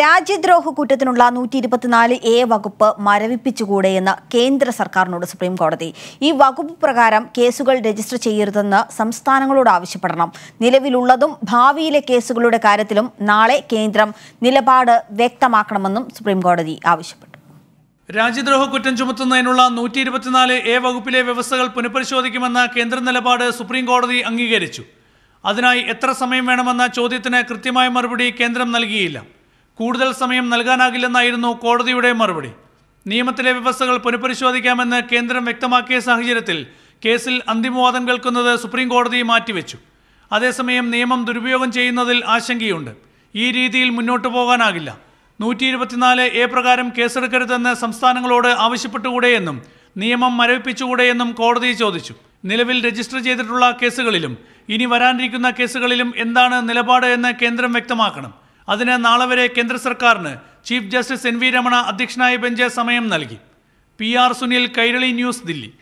രാജ്യദ്രോഹ കുറ്റത്തിനുള്ള നൂറ്റി ഇരുപത്തിനാല് എ വകുപ്പ് മരവിപ്പിച്ചുകൂടെയെന്ന് കേന്ദ്ര സർക്കാരിനോട് സുപ്രീം കോടതി ഈ വകുപ്പ് പ്രകാരം കേസുകൾ രജിസ്റ്റർ ചെയ്യരുതെന്ന് സംസ്ഥാനങ്ങളോട് ആവശ്യപ്പെടണം നിലവിലുള്ളതും ഭാവിയിലെ കേസുകളുടെ കാര്യത്തിലും നാളെ കേന്ദ്രം നിലപാട് വ്യക്തമാക്കണമെന്നും സുപ്രീം കോടതി ആവശ്യപ്പെട്ടു രാജ്യദ്രോഹ കുറ്റം ചുമത്തുന്നതിനുള്ള നൂറ്റി ഇരുപത്തിനാല് എ വകുപ്പിലെ വ്യവസ്ഥകൾ പുനഃപരിശോധിക്കുമെന്ന കേന്ദ്ര നിലപാട് സുപ്രീം കോടതി അംഗീകരിച്ചു അതിനായി എത്ര സമയം വേണമെന്ന ചോദ്യത്തിന് കൃത്യമായ മറുപടി കേന്ദ്രം നൽകിയില്ല കൂടുതൽ സമയം നൽകാനാകില്ലെന്നായിരുന്നു കോടതിയുടെ മറുപടി നിയമത്തിലെ വ്യവസ്ഥകൾ പുനഃപരിശോധിക്കാമെന്ന് കേന്ദ്രം വ്യക്തമാക്കിയ സാഹചര്യത്തിൽ കേസിൽ അന്തിമവാദം കേൾക്കുന്നത് സുപ്രീം കോടതി മാറ്റിവെച്ചു അതേസമയം നിയമം ദുരുപയോഗം ചെയ്യുന്നതിൽ ആശങ്കയുണ്ട് ഈ രീതിയിൽ മുന്നോട്ടു പോകാനാകില്ല നൂറ്റി ഇരുപത്തിനാല് എ പ്രകാരം കേസെടുക്കരുതെന്ന് സംസ്ഥാനങ്ങളോട് ആവശ്യപ്പെട്ടുകൂടെയെന്നും നിയമം മരവിപ്പിച്ചുകൂടെയെന്നും കോടതി ചോദിച്ചു നിലവിൽ രജിസ്റ്റർ ചെയ്തിട്ടുള്ള കേസുകളിലും ഇനി വരാനിരിക്കുന്ന കേസുകളിലും എന്താണ് നിലപാട് എന്ന് കേന്ദ്രം വ്യക്തമാക്കണം അതിന് നാളെ വരെ കേന്ദ്ര സർക്കാരിന് chief justice N V Ramana അധ്യക്ഷനായ ബെഞ്ച് സമയം നൽകി P R Sunil Kairali news Delhi